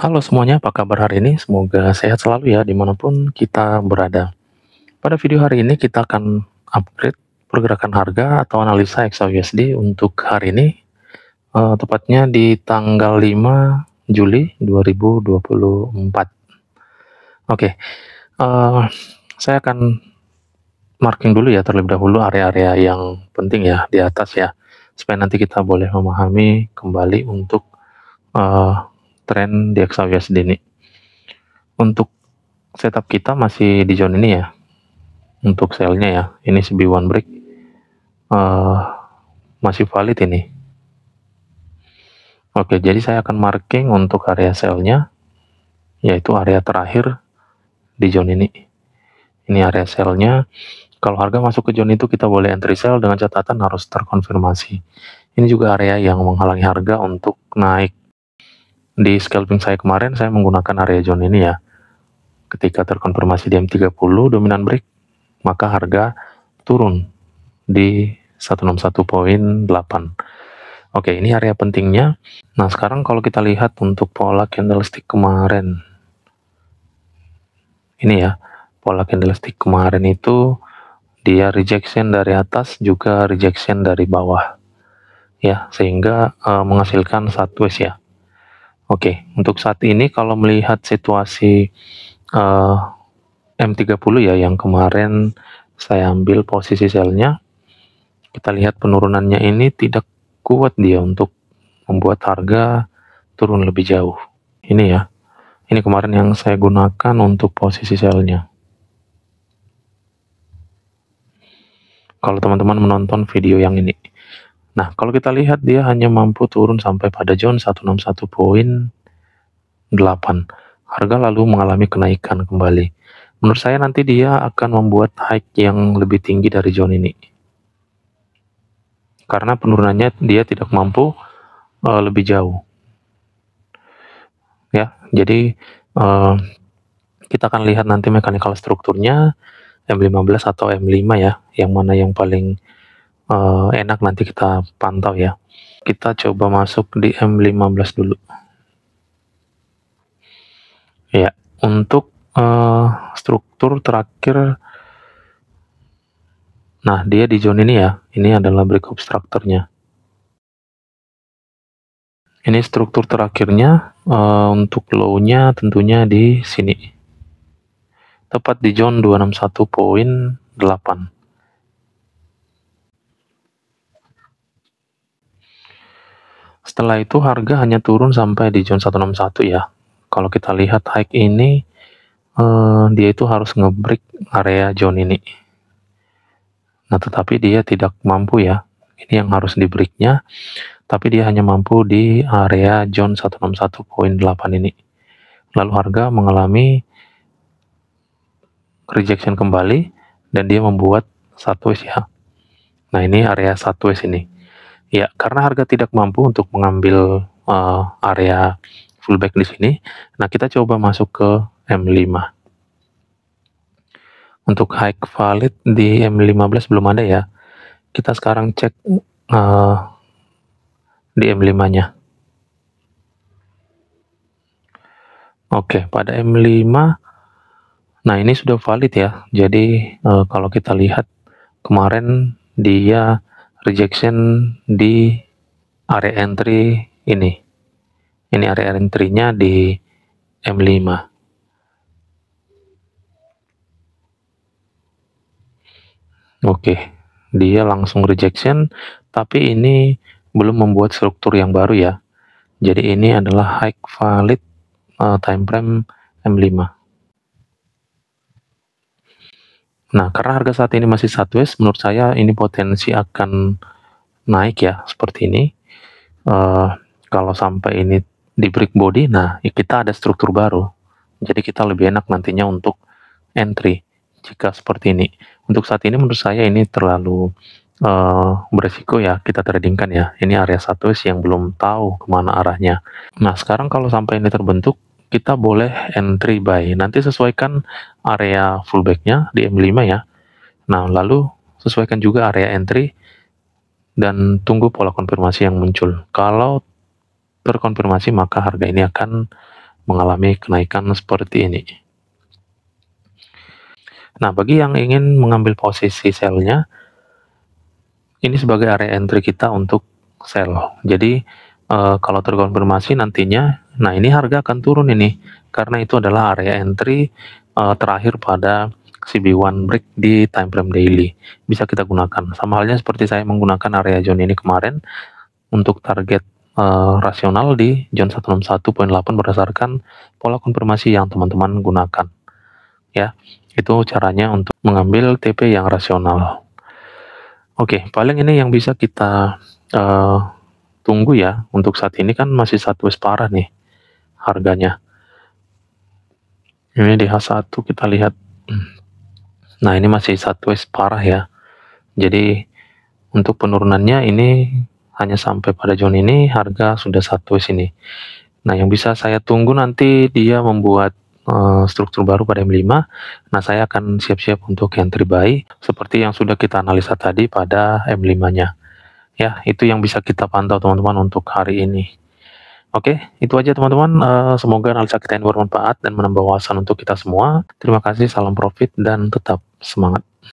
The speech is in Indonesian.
Halo semuanya, apa kabar hari ini? Semoga sehat selalu ya dimanapun kita berada. Pada video hari ini kita akan upgrade pergerakan harga atau analisa XAUUSD untuk hari ini, uh, tepatnya di tanggal 5 Juli 2024. Oke, okay. uh, eh, saya akan marking dulu ya terlebih dahulu area-area yang penting ya di atas ya, supaya nanti kita boleh memahami kembali untuk uh, tren di Eksa USD ini. Untuk setup kita masih di zone ini ya. Untuk selnya ya, ini CB 1 break uh, masih valid ini. Oke, jadi saya akan marking untuk area selnya, yaitu area terakhir di zone ini. Ini area selnya. Kalau harga masuk ke zone itu kita boleh entry sell dengan catatan harus terkonfirmasi. Ini juga area yang menghalangi harga untuk naik di scalping saya kemarin saya menggunakan area zone ini ya. Ketika terkonfirmasi di M30 dominan break, maka harga turun di 161.8. Oke, ini area pentingnya. Nah, sekarang kalau kita lihat untuk pola candlestick kemarin. Ini ya, pola candlestick kemarin itu dia rejection dari atas juga rejection dari bawah. Ya, sehingga e, menghasilkan sideways ya. Oke, untuk saat ini kalau melihat situasi eh, uh, M30 ya yang kemarin saya ambil posisi selnya, kita lihat penurunannya ini tidak kuat dia untuk membuat harga turun lebih jauh. Ini ya, ini kemarin yang saya gunakan untuk posisi selnya. Kalau teman-teman menonton video yang ini. Nah, kalau kita lihat dia hanya mampu turun sampai pada zone 161.8. Harga lalu mengalami kenaikan kembali. Menurut saya nanti dia akan membuat high yang lebih tinggi dari zone ini. Karena penurunannya dia tidak mampu uh, lebih jauh. Ya, jadi uh, kita akan lihat nanti mekanikal strukturnya M15 atau M5 ya, yang mana yang paling uh, enak nanti kita pantau ya. Kita coba masuk di M15 dulu. Ya, untuk uh, struktur terakhir, nah dia di zone ini ya, ini adalah break strukturnya. Ini struktur terakhirnya uh, untuk low-nya tentunya di sini. Tepat di zone 261.8. Setelah itu harga hanya turun sampai di zone 161 ya. Kalau kita lihat high ini eh, dia itu harus ngebreak area zone ini. Nah, tetapi dia tidak mampu ya. Ini yang harus di breaknya. Tapi dia hanya mampu di area zone 161.8 ini. Lalu harga mengalami rejection kembali dan dia membuat sideways ya. Nah, ini area sideways ini. Ya, karena harga tidak mampu untuk mengambil uh, area fullback di sini. Nah, kita coba masuk ke M5. Untuk high valid di M15 belum ada ya. Kita sekarang cek uh, di M5-nya. Oke, pada M5 nah ini sudah valid ya. Jadi uh, kalau kita lihat kemarin dia rejection di area entry ini. Ini area entry-nya di M5. Oke, dia langsung rejection, tapi ini belum membuat struktur yang baru ya. Jadi ini adalah high valid uh, time frame M5. Nah, karena harga saat ini masih sideways, menurut saya ini potensi akan naik ya, seperti ini. Uh, kalau sampai ini di break body, nah ya kita ada struktur baru. Jadi kita lebih enak nantinya untuk entry jika seperti ini. Untuk saat ini menurut saya ini terlalu uh, beresiko ya kita tradingkan ya. Ini area satu yang belum tahu kemana arahnya. Nah sekarang kalau sampai ini terbentuk, kita boleh entry by. Nanti sesuaikan area fullbacknya di M5 ya. Nah, lalu sesuaikan juga area entry dan tunggu pola konfirmasi yang muncul. Kalau terkonfirmasi maka harga ini akan mengalami kenaikan seperti ini. Nah, bagi yang ingin mengambil posisi selnya, ini sebagai area entry kita untuk sell. Jadi, e, kalau terkonfirmasi nantinya Nah, ini harga akan turun ini karena itu adalah area entry uh, terakhir pada CB1 break di time frame daily. Bisa kita gunakan. Sama halnya seperti saya menggunakan area zone ini kemarin untuk target uh, rasional di zone 161.8 berdasarkan pola konfirmasi yang teman-teman gunakan. Ya, itu caranya untuk mengambil TP yang rasional. Oke, paling ini yang bisa kita uh, tunggu ya. Untuk saat ini kan masih satu spara nih harganya. Ini di H1 kita lihat. Nah, ini masih satu ways parah ya. Jadi untuk penurunannya ini hanya sampai pada zone ini harga sudah satu ways ini. Nah, yang bisa saya tunggu nanti dia membuat eh, struktur baru pada M5. Nah, saya akan siap-siap untuk yang terbaik seperti yang sudah kita analisa tadi pada M5-nya. Ya, itu yang bisa kita pantau teman-teman untuk hari ini. Oke, itu aja teman-teman. Uh, semoga analisa kita ini bermanfaat dan menambah wawasan untuk kita semua. Terima kasih, salam profit, dan tetap semangat.